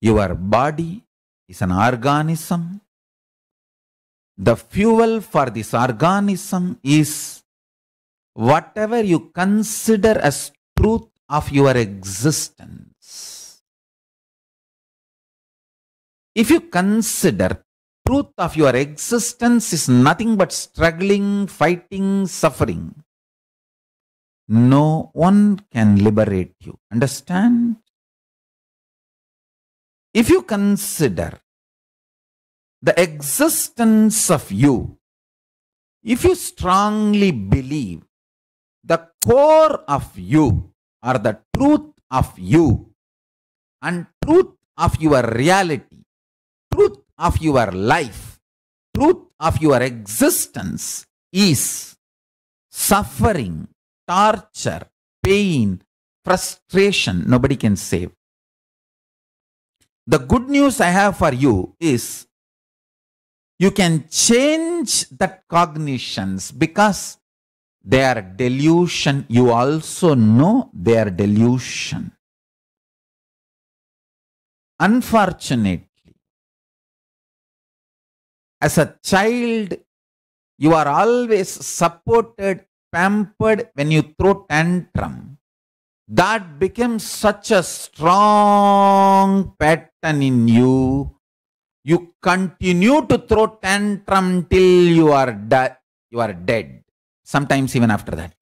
Your body is an organism. The fuel for this organism is whatever you consider as truth of your existence. If you consider truth of your existence is nothing but struggling, fighting, suffering, no one can liberate you. Understand? If you consider the existence of you, if you strongly believe the core of you or the truth of you and truth of your reality, truth of your life, truth of your existence is suffering, torture, pain, frustration, nobody can save. The good news I have for you is you can change that cognitions because they are delusion. You also know they are delusion. Unfortunately, as a child, you are always supported, pampered when you throw tantrum that becomes such a strong pattern in you. You continue to throw tantrum till you are, you are dead. Sometimes even after that.